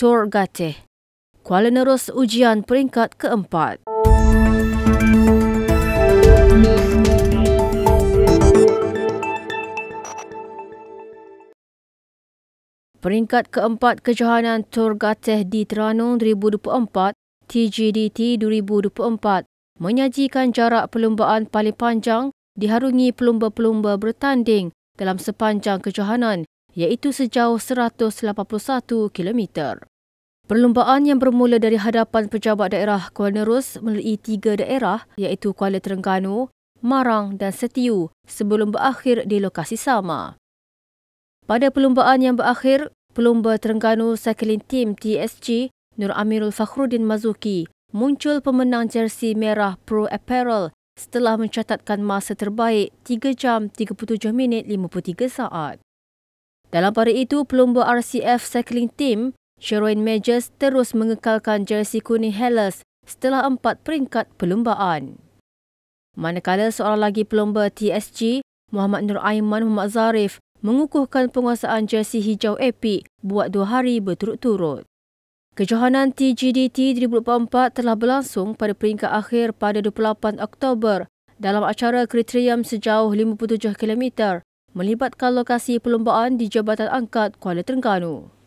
Tur Gatih. Kuala Nerus ujian peringkat keempat. Peringkat keempat kejohanan Tur Gatih di Teranung 2024, TGDT 2024, menyajikan jarak perlumbaan paling panjang diharungi pelumba-pelumba bertanding dalam sepanjang kejohanan iaitu sejauh 181 km. Perlumbaan yang bermula dari hadapan pejabat daerah Kuala Nerus melalui tiga daerah iaitu Kuala Terengganu, Marang dan Setiu sebelum berakhir di lokasi sama. Pada perlumbaan yang berakhir, pelumba Terengganu Cycling Team TSG Nur Amirul Fakhruddin Mazuki muncul pemenang jersey merah Pro Apparel setelah mencatatkan masa terbaik 3 jam 37 minit 53 saat. Dalam pada itu, pelumba RCF Cycling Team Sherwin Majors terus mengekalkan jersey kuning Hellas setelah empat peringkat perlumbaan. Manakala seorang lagi pelumba TSG, Muhammad Nur Aiman Muhammad Zarif mengukuhkan penguasaan jersey hijau epic buat dua hari berturut-turut. Kejohanan TGDT 2024 telah berlangsung pada peringkat akhir pada 28 Oktober dalam acara kriterium sejauh 57 km melibatkan lokasi perlumbaan di Jabatan Angkat Kuala Terengganu.